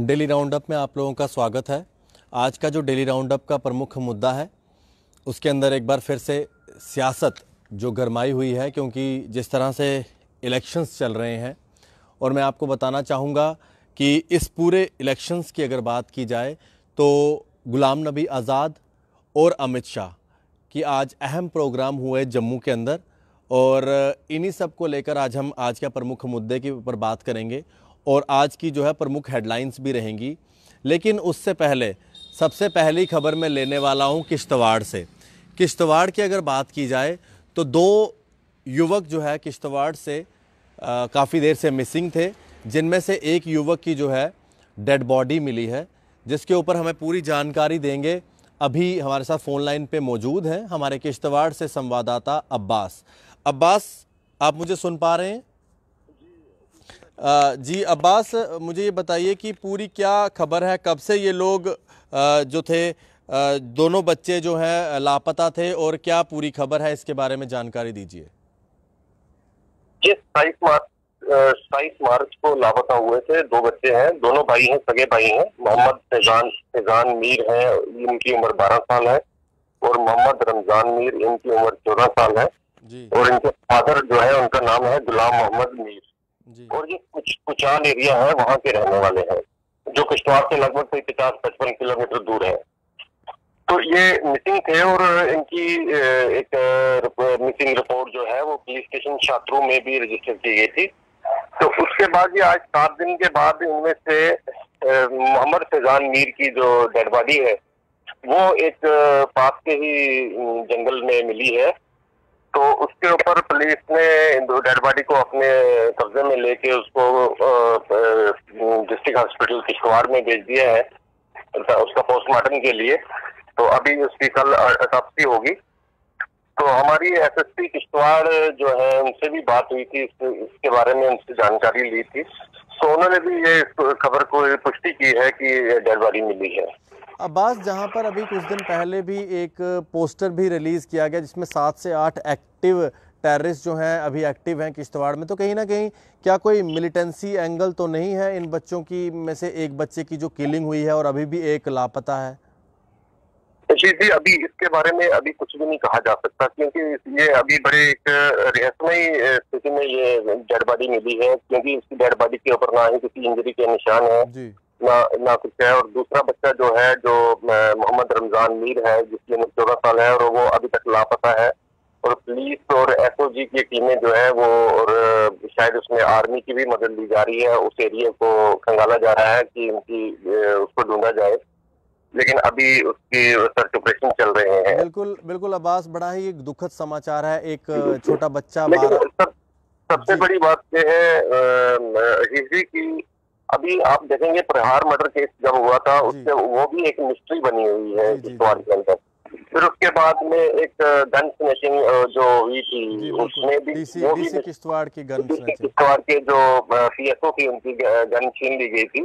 daily roundup में आप लोगों का स्वागत है आज का जो डेली राउंडअप का प्रमुख मुद्दा है उसके अंदर एक बार फिर से सियासत जो गरमाई हुई है क्योंकि जिस तरह से इलेक्शंस चल रहे हैं और मैं आपको बताना चाहूँगा कि इस पूरे इलेक्शंस की अगर बात की जाए तो गुलाम नबी आज़ाद और अमित शाह की आज अहम प्रोग्राम हुए जम्मू के अंदर और इन्हीं सब को लेकर आज हम आज के प्रमुख मुद्दे के ऊपर बात करेंगे और आज की जो है प्रमुख हेडलाइंस भी रहेंगी लेकिन उससे पहले सबसे पहली खबर मैं लेने वाला हूँ किश्तवाड़ से किश्तवाड़ की अगर बात की जाए तो दो युवक जो है किश्तवाड़ से काफ़ी देर से मिसिंग थे जिनमें से एक युवक की जो है डेड बॉडी मिली है जिसके ऊपर हमें पूरी जानकारी देंगे अभी हमारे साथ फ़ोन लाइन पे मौजूद हैं हमारे किश्तवाड़ से संवाददाता अब्बास अब्बास आप मुझे सुन पा रहे हैं जी अब्बास मुझे ये बताइए कि पूरी क्या खबर है कब से ये लोग जो थे दोनों बच्चे जो हैं लापता थे और क्या पूरी खबर है इसके बारे में जानकारी दीजिए ये सताईस मार्च सताईस मार्च को लापता हुए थे दो बच्चे हैं दोनों भाई हैं सगे भाई हैं मोहम्मद फैजान फैजान मीर हैं इनकी उम्र बारह साल है और मोहम्मद रमजान मीर इनकी उम्र चौदह साल है और इनके फादर जो है उनका नाम है गुलाम मोहम्मद मीर और ये कुछ कुचान एरिया है वहाँ के रहने वाले हैं जो किश्तवाड़ से लगभग कोई पचास पचपन किलोमीटर दूर है तो ये मिसिंग थे और इनकी एक मिसिंग रिपोर्ट जो है वो पुलिस स्टेशन छात्रों में भी रजिस्टर की गई थी तो उसके बाद ये आज सात दिन के बाद इनमें से मोहम्मद फैजान मीर की जो डेड बॉडी है वो एक पास के ही जंगल में मिली है तो उसके ऊपर पुलिस ने डेड बॉडी को अपने कब्जे में लेके उसको डिस्ट्रिक्ट हॉस्पिटल किश्तवाड़ में भेज दिया है उसका पोस्टमार्टम के लिए तो अभी उसकी कल अटॉप्सी होगी तो हमारी एसएसपी किश्तवाड़ जो है उनसे भी बात हुई थी इसके बारे में उनसे जानकारी ली थी तो उन्होंने भी ये खबर को पुष्टि की है कि डेड बॉडी मिली है अब्बास जहां पर अभी कुछ दिन पहले भी एक पोस्टर भी रिलीज़ किया गया जिसमें सात से आठ एक्टिव टेररिस्ट जो हैं अभी एक्टिव हैं किश्तवाड़ में तो कहीं ना कहीं क्या कोई मिलिटेंसी एंगल तो नहीं है इन बच्चों की में से एक बच्चे की जो किलिंग हुई है और अभी भी एक लापता है जी जी अभी इसके बारे में अभी कुछ भी नहीं कहा जा सकता क्योंकि ये अभी बड़े एक रहस्यमय स्थिति में ये डेड बॉडी मिली है क्योंकि इसकी डेड बॉडी के ऊपर ना ही किसी इंजरी के निशान है ना ना कुछ है और दूसरा बच्चा जो है जो मोहम्मद रमजान मीर है जिसकी उम्र चौदह साल है और वो अभी तक लापता है और पुलिस और एसओजी की टीमें जो है वो और शायद उसमें आर्मी की भी मदद ली जा रही है उस एरिया को खंगाला जा रहा है कि उनकी उसको ढूंढा जाए लेकिन अभी उसकी सर्च ऑपरेशन चल रहे हैं बिल्कुल बिल्कुल अब्बास बड़ा ही दुखद समाचार है एक छोटा बच्चा सब, सबसे बड़ी बात यह है हिस्ट्री की अभी आप देखेंगे प्रहार मर्डर केस जब हुआ था उससे वो भी एक मिस्ट्री बनी हुई है इस बार के अंदर फिर उसके बाद में एक गन स्नेचिंग जो हुई थी उसमें भी वो भी किश्तवाड़ की गन किश्तवाड़ के जो सीएसओ थी उनकी गन छीन ली गई थी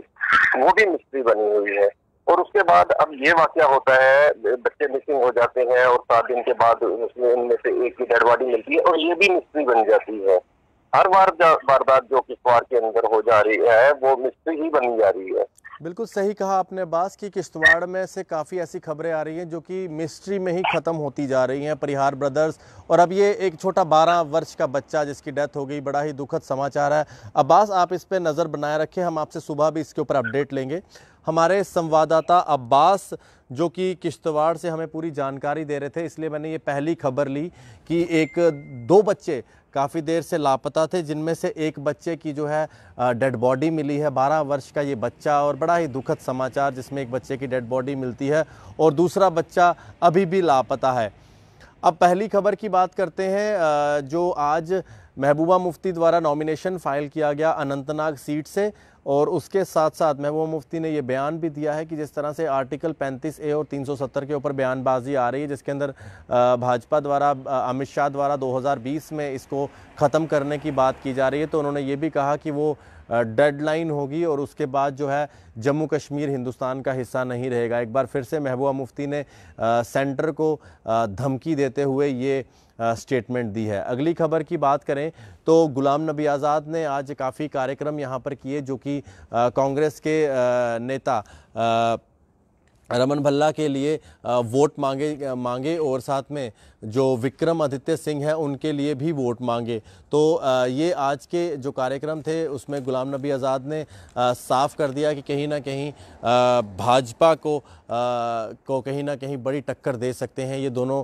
वो भी मिस्ट्री बनी हुई है और उसके बाद अब ये वाक्य होता है बच्चे मिसिंग हो जाते हैं और सात दिन के बाद उसमें इनमें से एक की डेड बॉडी मिलती है और ये भी मिस्ट्री बन जाती है हर बार वारदात जो किश्तवाड़ के अंदर हो जा रही है वो मिस्ट्री ही बनी जा रही है बिल्कुल सही कहा आपने बास की किश्तवाड़ में से काफ़ी ऐसी खबरें आ रही हैं जो कि मिस्ट्री में ही ख़त्म होती जा रही हैं परिहार ब्रदर्स और अब ये एक छोटा 12 वर्ष का बच्चा जिसकी डेथ हो गई बड़ा ही दुखद समाचार है अब्बास आप इस पे नज़र बनाए रखें हम आपसे सुबह भी इसके ऊपर अपडेट लेंगे हमारे संवाददाता अब्बास जो कि किश्तवाड़ से हमें पूरी जानकारी दे रहे थे इसलिए मैंने ये पहली खबर ली कि एक दो बच्चे काफ़ी देर से लापता थे जिनमें से एक बच्चे की जो है डेड बॉडी मिली है बारह वर्ष का ये बच्चा और बड़ा ही दुखद समाचार जिसमें एक बच्चे की डेड बॉडी मिलती है और दूसरा बच्चा अभी भी लापता है अब पहली खबर की बात करते हैं जो आज महबूबा मुफ्ती द्वारा नॉमिनेशन फाइल किया गया अनंतनाग सीट से और उसके साथ साथ महबूबा मुफ्ती ने यह बयान भी दिया है कि जिस तरह से आर्टिकल 35 ए और 370 के ऊपर बयानबाजी आ रही है जिसके अंदर भाजपा द्वारा अमित शाह द्वारा 2020 में इसको ख़त्म करने की बात की जा रही है तो उन्होंने ये भी कहा कि वो डेडलाइन होगी और उसके बाद जो है जम्मू कश्मीर हिंदुस्तान का हिस्सा नहीं रहेगा एक बार फिर से महबूबा मुफ्ती ने सेंटर को धमकी देते हुए ये स्टेटमेंट दी है अगली खबर की बात करें तो गुलाम नबी आज़ाद ने आज काफ़ी कार्यक्रम यहाँ पर किए जो कि कांग्रेस के नेता रमन भल्ला के लिए वोट मांगे मांगे और साथ में जो विक्रम आदित्य सिंह हैं उनके लिए भी वोट मांगे तो ये आज के जो कार्यक्रम थे उसमें गुलाम नबी आज़ाद ने साफ कर दिया कि कहीं ना कहीं भाजपा को को कहीं ना कहीं बड़ी टक्कर दे सकते हैं ये दोनों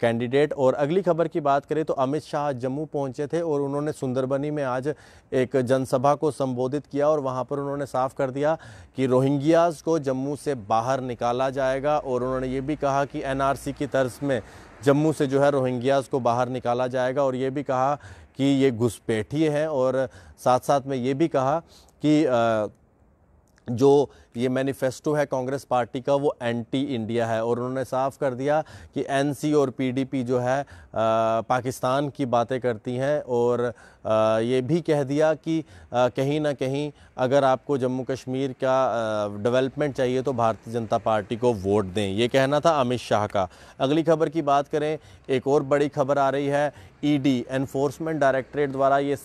कैंडिडेट और अगली खबर की बात करें तो अमित शाह जम्मू पहुंचे थे और उन्होंने सुंदरबनी में आज एक जनसभा को संबोधित किया और वहाँ पर उन्होंने साफ कर दिया कि रोहिंग्याज को जम्मू से बाहर निकाला जाएगा और उन्होंने ये भी कहा कि एन की तर्ज में जम्मू से जो है रोहिंग्याज़ को बाहर निकाला जाएगा और ये भी कहा कि ये घुसपैठिए हैं और साथ साथ में ये भी कहा कि जो ये मैनिफेस्टो है कांग्रेस पार्टी का वो एंटी इंडिया है और उन्होंने साफ कर दिया कि एनसी और पीडीपी जो है आ, पाकिस्तान की बातें करती हैं और आ, ये भी कह दिया कि आ, कहीं ना कहीं अगर आपको जम्मू कश्मीर का डेवलपमेंट चाहिए तो भारतीय जनता पार्टी को वोट दें ये कहना था अमित शाह का अगली खबर की बात करें एक और बड़ी खबर आ रही है ई एनफोर्समेंट डायरेक्टरेट द्वारा ये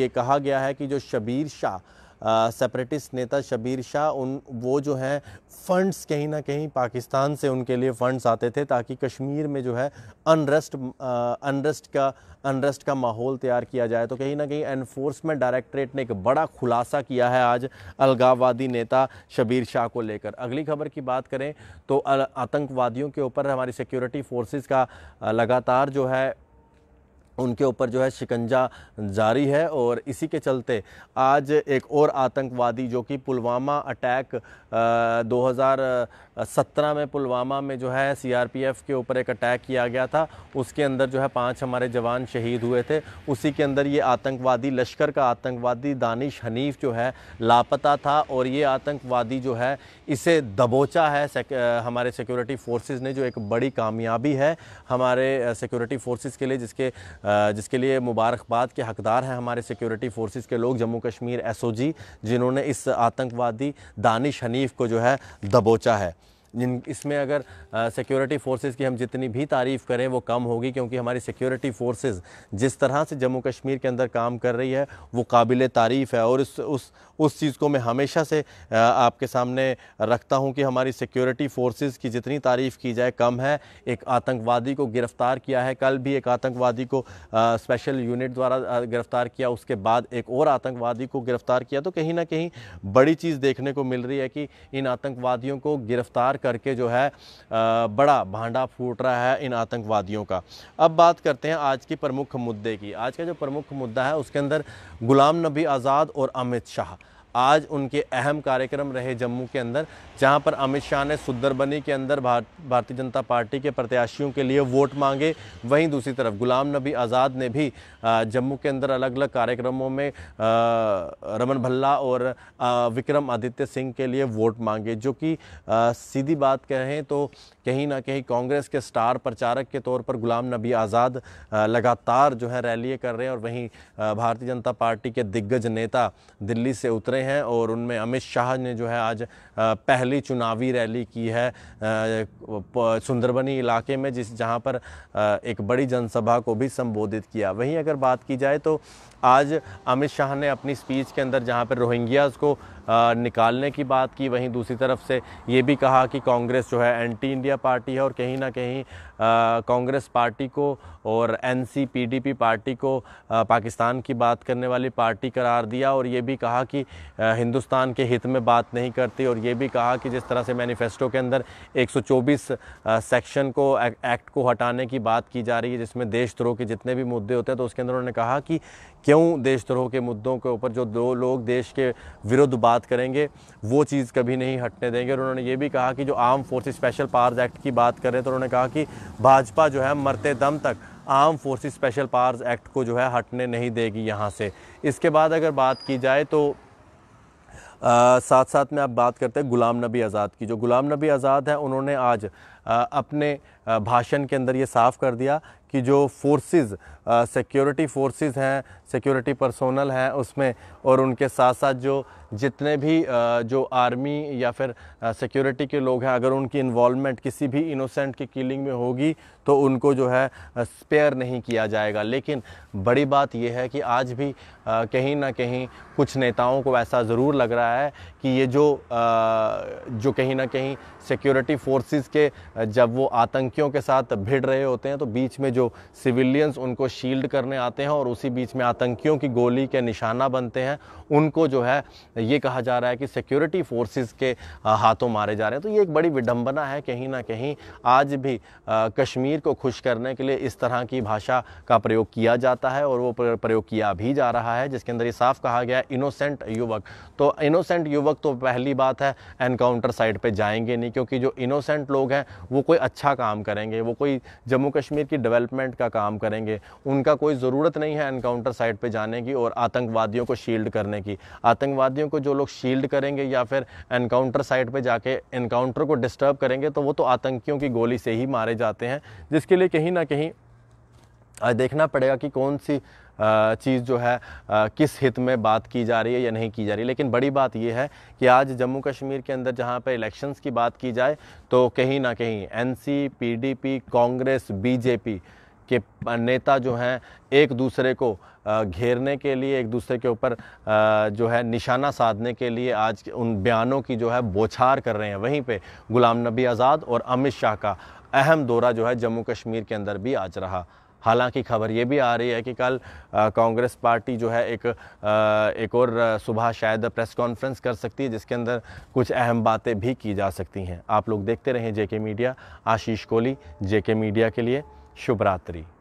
ये कहा गया है कि जो शबीर शाह सेपरेटिस्ट नेता शबीर शाह उन वो जो है फ़ंड्स कहीं ना कहीं पाकिस्तान से उनके लिए फ़ंड्स आते थे ताकि कश्मीर में जो है अनरेस्ट अनरेस्ट का अनरेस्ट का माहौल तैयार किया जाए तो कहीं ना कहीं एनफोर्समेंट डायरेक्टरेट ने एक बड़ा खुलासा किया है आज अलगाववादी नेता शबीर शाह को लेकर अगली खबर की बात करें तो आतंकवादियों के ऊपर हमारी सिक्योरिटी फोर्सेस का लगातार जो है उनके ऊपर जो है शिकंजा जारी है और इसी के चलते आज एक और आतंकवादी जो कि पुलवामा अटैक 2017 में पुलवामा में जो है सीआरपीएफ के ऊपर एक अटैक किया गया था उसके अंदर जो है पांच हमारे जवान शहीद हुए थे उसी के अंदर ये आतंकवादी लश्कर का आतंकवादी दानिश हनीफ जो है लापता था और ये आतंकवादी जो है इसे दबोचा है सेक, हमारे सिक्योरिटी फोर्सेज ने जो एक बड़ी कामयाबी है हमारे सिक्योरिटी फोर्सेज के लिए जिसके जिसके लिए मुबारकबाद के हकदार हैं हमारे सिक्योरिटी फोर्सेस के लोग जम्मू कश्मीर एसओजी जिन्होंने इस आतंकवादी दानिश हनीफ को जो है दबोचा है जिन इसमें अगर सिक्योरिटी फोर्सेस की हम जितनी भी तारीफ़ करें वो कम होगी क्योंकि हमारी सिक्योरिटी फोर्सेस जिस तरह से जम्मू कश्मीर के अंदर काम कर रही है वो काबिल तारीफ़ है और इस उस उस चीज़ को मैं हमेशा से आपके सामने रखता हूँ कि हमारी सिक्योरिटी फोर्सेस की जितनी तारीफ़ की जाए कम है एक आतंकवादी को गिरफ़्तार किया है कल भी एक आतंकवादी को स्पेशल यूनिट द्वारा गिरफ़्तार किया उसके बाद एक और आतंकवादी को गिरफ़्तार किया तो कहीं ना कहीं बड़ी चीज़ देखने को मिल रही है कि इन आतंकवादियों को गिरफ़्तार करके जो है बड़ा भांडा फूट रहा है इन आतंकवादियों का अब बात करते हैं आज की प्रमुख मुद्दे की आज का जो प्रमुख मुद्दा है उसके अंदर गुलाम नबी आज़ाद और अमित शाह आज उनके अहम कार्यक्रम रहे जम्मू के अंदर जहां पर अमित शाह ने सुंदरबनी के अंदर भारतीय जनता पार्टी के प्रत्याशियों के लिए वोट मांगे वहीं दूसरी तरफ गुलाम नबी आज़ाद ने भी जम्मू के अंदर अलग अलग कार्यक्रमों में रमन भल्ला और विक्रम आदित्य सिंह के लिए वोट मांगे जो कि सीधी बात कहें तो कहीं ना कहीं कांग्रेस के स्टार प्रचारक के तौर पर गुलाम नबी आज़ाद लगातार जो है रैलियाँ कर रहे हैं और वहीं भारतीय जनता पार्टी के दिग्गज नेता दिल्ली से उतरे रहे हैं और उनमें अमित शाह ने जो है आज पहली चुनावी रैली की है सुंदरबनी इलाके में जिस जहां पर एक बड़ी जनसभा को भी संबोधित किया वहीं अगर बात की जाए तो आज अमित शाह ने अपनी स्पीच के अंदर जहां पर रोहिंग्याज को निकालने की बात की वहीं दूसरी तरफ से ये भी कहा कि कांग्रेस जो है एंटी इंडिया पार्टी है और कहीं ना कहीं कांग्रेस पार्टी को और एन सी पार्टी को पाकिस्तान की बात करने वाली पार्टी करार दिया और ये भी कहा कि हिंदुस्तान के हित में बात नहीं करती और ये भी कहा कि जिस तरह से मैनिफेस्टो के अंदर 124 सेक्शन को एक्ट को हटाने की बात की जा रही है जिसमें देशद्रोह के जितने भी मुद्दे होते हैं तो उसके अंदर उन्होंने कहा कि क्यों देशद्रोह के मुद्दों के ऊपर जो दो लोग देश के विरुद्ध बात करेंगे वो चीज़ कभी नहीं हटने देंगे और उन्होंने ये भी कहा कि जो arm force special powers act की बात करें तो उन्होंने कहा कि भाजपा जो है मरते दम तक arm force special powers act को जो है हटने नहीं देगी यहाँ से इसके बाद अगर बात की जाए तो आ, साथ साथ में आप बात करते हैं गुलाम नबी आज़ाद की जो गुलाम नबी आज़ाद हैं उन्होंने आज आ, अपने भाषण के अंदर ये साफ कर दिया कि जो फोर्सेस सिक्योरिटी फोर्सेस हैं सिक्योरिटी पर्सोनल हैं उसमें और उनके साथ साथ जो जितने भी आ, जो आर्मी या फिर सिक्योरिटी के लोग हैं अगर उनकी इन्वॉलमेंट किसी भी इनोसेंट की किलिंग में होगी तो उनको जो है स्पेयर नहीं किया जाएगा लेकिन बड़ी बात यह है कि आज भी आ, कहीं ना कहीं कुछ नेताओं को ऐसा ज़रूर लग रहा है कि ये जो आ, जो कहीं ना कहीं सिक्योरिटी फोर्सेस के जब वो आतंक टंकियों के साथ भिड़ रहे होते हैं तो बीच में जो सिविलियंस उनको शील्ड करने आते हैं और उसी बीच में आतंकियों की गोली के निशाना बनते हैं उनको जो है ये कहा जा रहा है कि सिक्योरिटी फोर्सेस के हाथों मारे जा रहे हैं तो ये एक बड़ी विडंबना है कहीं ना कहीं आज भी कश्मीर को खुश करने के लिए इस तरह की भाषा का प्रयोग किया जाता है और वो प्रयोग किया भी जा रहा है जिसके अंदर ये साफ कहा गया इनोसेंट युवक तो इनोसेंट युवक तो पहली बात है एनकाउंटर साइड पर जाएंगे नहीं क्योंकि जो इनोसेंट लोग हैं वो कोई अच्छा काम करेंगे वो कोई जम्मू कश्मीर की डेवलपमेंट का काम करेंगे उनका कोई ज़रूरत नहीं है इनकाउंटर साइड पर जाने की और आतंकवादियों को शील्ड करने की आतंकवादियों को जो लोग शील्ड करेंगे या फिर इनकाउंटर साइड पर जाके इनकाउंटर को डिस्टर्ब करेंगे तो वो तो आतंकियों की गोली से ही मारे जाते हैं जिसके लिए कहीं ना कहीं देखना पड़ेगा कि कौन सी चीज़ जो है किस हित में बात की जा रही है या नहीं की जा रही लेकिन बड़ी बात यह है कि आज जम्मू कश्मीर के अंदर जहाँ पर इलेक्शंस की बात की जाए तो कहीं ना कहीं एन पीडीपी कांग्रेस बीजेपी के नेता जो हैं एक दूसरे को घेरने के लिए एक दूसरे के ऊपर जो है निशाना साधने के लिए आज उन बयानों की जो है बोछार कर रहे हैं वहीं पे गुलाम नबी आज़ाद और अमित शाह का अहम दौरा जो है जम्मू कश्मीर के अंदर भी आज रहा हालांकि खबर ये भी आ रही है कि कल कांग्रेस पार्टी जो है एक आ, एक और सुबह शायद प्रेस कॉन्फ्रेंस कर सकती है जिसके अंदर कुछ अहम बातें भी की जा सकती हैं आप लोग देखते रहें JK media Ashish Kohli JK media के लिए शुभ रात्रि